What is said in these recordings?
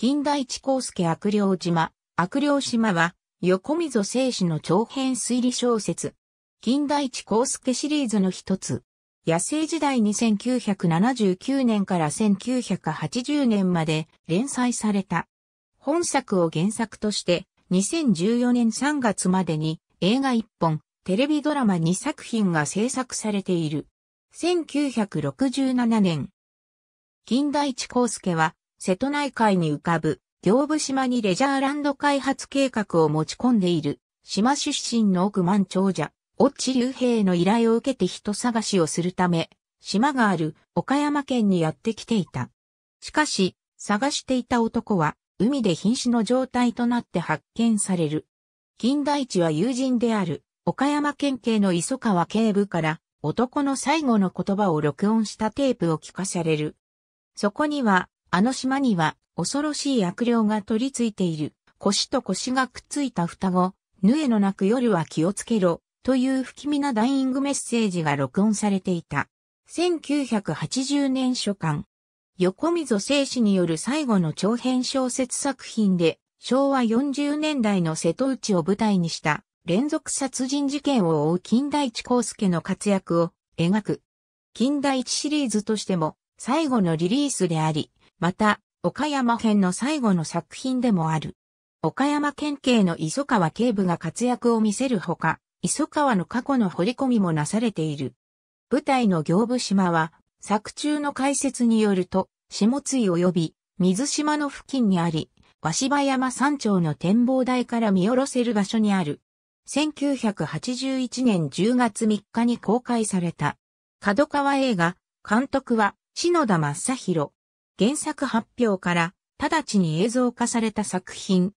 近代地高介悪霊島、悪霊島は、横溝正史の長編推理小説。近代地高介シリーズの一つ。野生時代に1979年から1980年まで連載された。本作を原作として、2014年3月までに映画1本、テレビドラマ2作品が制作されている。1967年。近代地高介は、瀬戸内海に浮かぶ、行部島にレジャーランド開発計画を持ち込んでいる、島出身の億万長者、オッチ竜兵の依頼を受けて人探しをするため、島がある岡山県にやってきていた。しかし、探していた男は、海で瀕死の状態となって発見される。金代地は友人である、岡山県警の磯川警部から、男の最後の言葉を録音したテープを聞かされる。そこには、あの島には恐ろしい悪霊が取り付いている。腰と腰がくっついた双子、ぬえのなく夜は気をつけろ、という不気味なダイイングメッセージが録音されていた。1980年初版。横溝正史による最後の長編小説作品で、昭和40年代の瀬戸内を舞台にした連続殺人事件を追う近代地耕介の活躍を描く。近代地シリーズとしても最後のリリースであり、また、岡山編の最後の作品でもある。岡山県警の磯川警部が活躍を見せるほか、磯川の過去の掘り込みもなされている。舞台の行部島は、作中の解説によると、下津井及び水島の付近にあり、鷲羽山山頂の展望台から見下ろせる場所にある。1981年10月3日に公開された。角川映画、監督は篠田正宏。原作発表から直ちに映像化された作品。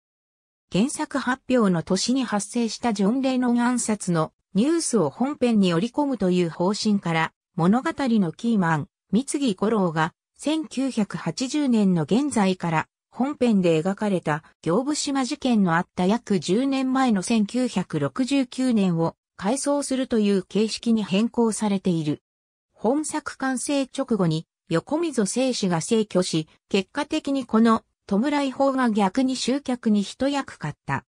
原作発表の年に発生したジョン・レノン暗殺のニュースを本編に織り込むという方針から物語のキーマン、三木五郎が1980年の現在から本編で描かれた行部島事件のあった約10年前の1969年を改装するという形式に変更されている。本作完成直後に横溝正史が逝去し、結果的にこの弔い法が逆に集客に一役買った。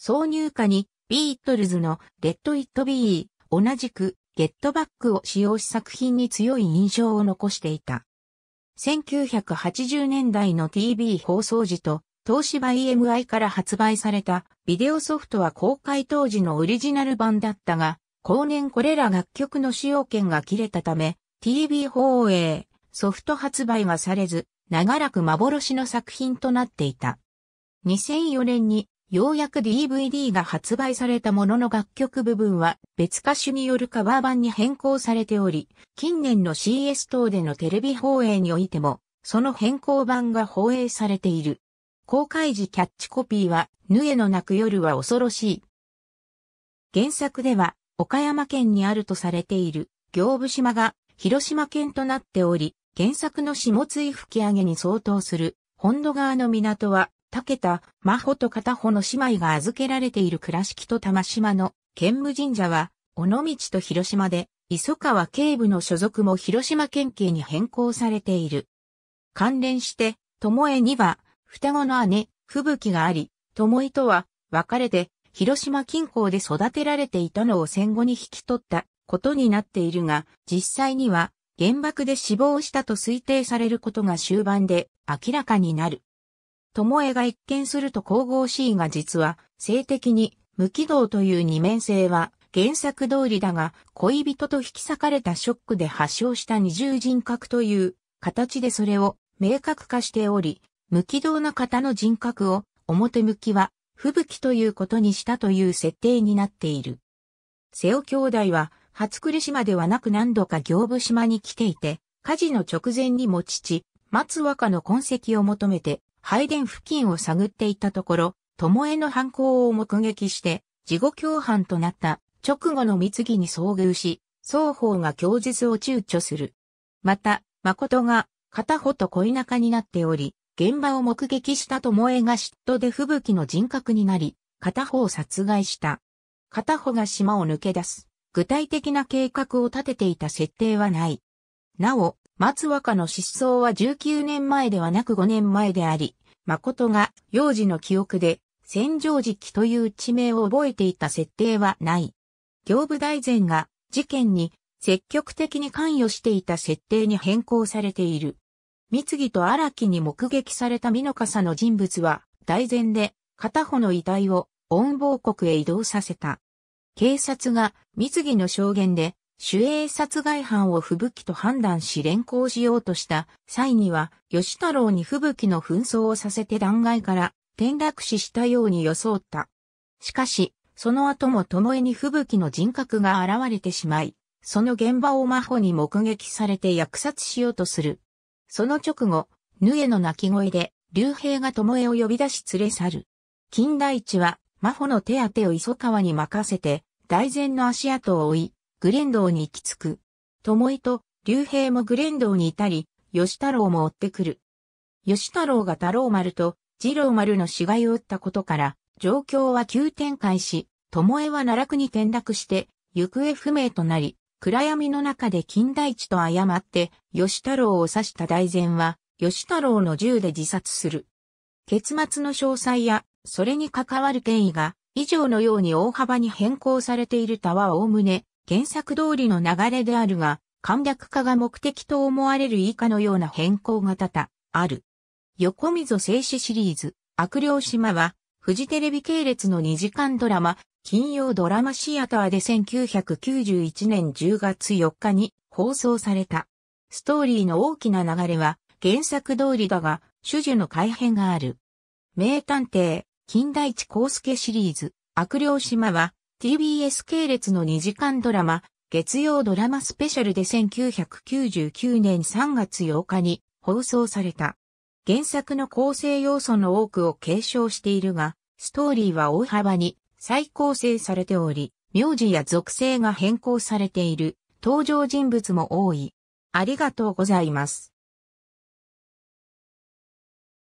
挿入歌にビートルズのレッド・イット・ビー、同じくゲットバックを使用し作品に強い印象を残していた。1980年代の TV 放送時と東芝 EMI から発売されたビデオソフトは公開当時のオリジナル版だったが、後年これら楽曲の使用権が切れたため、TV 放映、ソフト発売がされず、長らく幻の作品となっていた。2004年にようやく DVD が発売されたものの楽曲部分は別歌手によるカバー版に変更されており、近年の CS 等でのテレビ放映においても、その変更版が放映されている。公開時キャッチコピーは、ぬえの泣く夜は恐ろしい。原作では、岡山県にあるとされている、行部島が広島県となっており、原作の下津井吹上げに相当する、本土側の港は、竹田、真帆と片穂の姉妹が預けられている倉敷と玉島の剣武神社は、尾道と広島で、磯川警部の所属も広島県警に変更されている。関連して、友恵には、双子の姉、吹雪があり、友恵とは、別れて、広島近郊で育てられていたのを戦後に引き取ったことになっているが、実際には、原爆で死亡したと推定されることが終盤で明らかになる。巴が一見すると神々しいが実は、性的に無軌道という二面性は原作通りだが、恋人と引き裂かれたショックで発症した二重人格という形でそれを明確化しており、無軌道な方の人格を表向きは吹雪ということにしたという設定になっている。瀬尾兄弟は初栗島ではなく何度か行部島に来ていて、火事の直前にも父、松若の痕跡を求めて、拝殿付近を探っていたところ、巴の犯行を目撃して、事後共犯となった直後の密ぎに遭遇し、双方が供述を躊躇する。また、誠が片方と恋仲になっており、現場を目撃した巴が嫉妬で吹雪の人格になり、片方を殺害した。片方が島を抜け出す。具体的な計画を立てていた設定はない。なお、松若の失踪は19年前ではなく5年前であり、誠が幼児の記憶で、戦場時期という地名を覚えていた設定はない。行部大前が事件に積極的に関与していた設定に変更されている。三木と荒木に目撃された美濃笠の人物は、大前で、片方の遺体を、恩房国へ移動させた。警察が、水木の証言で、守衛殺害犯を吹雪と判断し連行しようとした際には、吉太郎に吹雪の紛争をさせて断崖から転落死したように装った。しかし、その後も巴に吹雪の人格が現れてしまい、その現場を真帆に目撃されて虐殺しようとする。その直後、ヌエの泣き声で、竜兵が巴を呼び出し連れ去る。金田一は、真帆の手当てを磯川に任せて、大前の足跡を追い、グレンドーに行き着く。友井と、竜兵もグレンドーにいたり、吉太郎も追ってくる。吉太郎が太郎丸と、二郎丸の死骸を打ったことから、状況は急展開し、友江は奈落に転落して、行方不明となり、暗闇の中で金大地と誤って、吉太郎を刺した大前は、吉太郎の銃で自殺する。結末の詳細やそれに関わる権威が、以上のように大幅に変更されている他は概ね、原作通りの流れであるが、簡略化が目的と思われる以下のような変更が多々、ある。横溝静止シリーズ、悪霊島は、フジテレビ系列の2時間ドラマ、金曜ドラマシアターで1991年10月4日に放送された。ストーリーの大きな流れは、原作通りだが、主樹の改変がある。名探偵、金大地康介シリーズ、悪霊島は、TBS 系列の2時間ドラマ、月曜ドラマスペシャルで1999年3月8日に放送された。原作の構成要素の多くを継承しているが、ストーリーは大幅に再構成されており、名字や属性が変更されている登場人物も多い。ありがとうございます。